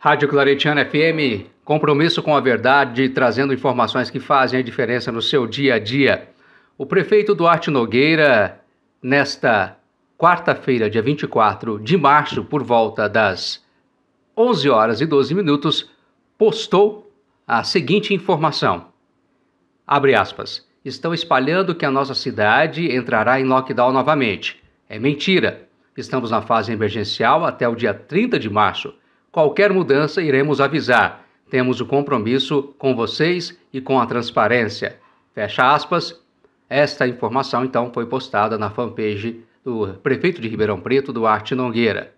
Rádio Claretiana FM, compromisso com a verdade, trazendo informações que fazem a diferença no seu dia a dia. O prefeito Duarte Nogueira, nesta quarta-feira, dia 24 de março, por volta das 11 horas e 12 minutos, postou a seguinte informação. Abre aspas. Estão espalhando que a nossa cidade entrará em lockdown novamente. É mentira. Estamos na fase emergencial até o dia 30 de março. Qualquer mudança iremos avisar. Temos o compromisso com vocês e com a transparência. Fecha aspas. Esta informação então foi postada na fanpage do prefeito de Ribeirão Preto, Duarte Nogueira.